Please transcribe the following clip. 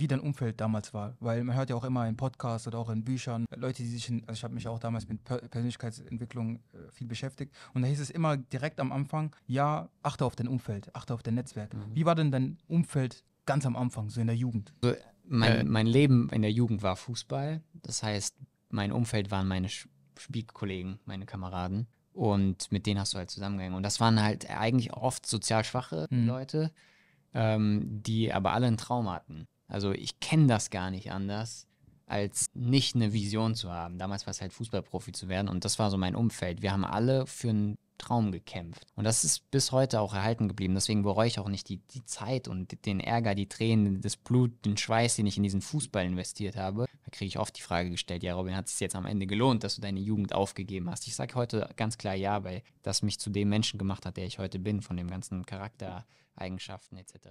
wie dein Umfeld damals war. Weil man hört ja auch immer in Podcasts oder auch in Büchern, Leute, die sich, in, also ich habe mich auch damals mit Persönlichkeitsentwicklung äh, viel beschäftigt und da hieß es immer direkt am Anfang, ja, achte auf dein Umfeld, achte auf dein Netzwerk. Mhm. Wie war denn dein Umfeld ganz am Anfang, so in der Jugend? Also mein, äh. mein Leben in der Jugend war Fußball. Das heißt, mein Umfeld waren meine Spielkollegen, meine Kameraden. Und mit denen hast du halt zusammengehängt. Und das waren halt eigentlich oft sozial schwache mhm. Leute, ähm, die aber alle einen Traum hatten. Also ich kenne das gar nicht anders, als nicht eine Vision zu haben. Damals war es halt Fußballprofi zu werden und das war so mein Umfeld. Wir haben alle für einen Traum gekämpft. Und das ist bis heute auch erhalten geblieben. Deswegen bereue ich auch nicht die, die Zeit und den Ärger, die Tränen, das Blut, den Schweiß, den ich in diesen Fußball investiert habe. Da kriege ich oft die Frage gestellt, ja Robin, hat es jetzt am Ende gelohnt, dass du deine Jugend aufgegeben hast? Ich sage heute ganz klar ja, weil das mich zu dem Menschen gemacht hat, der ich heute bin, von dem ganzen Charaktereigenschaften etc.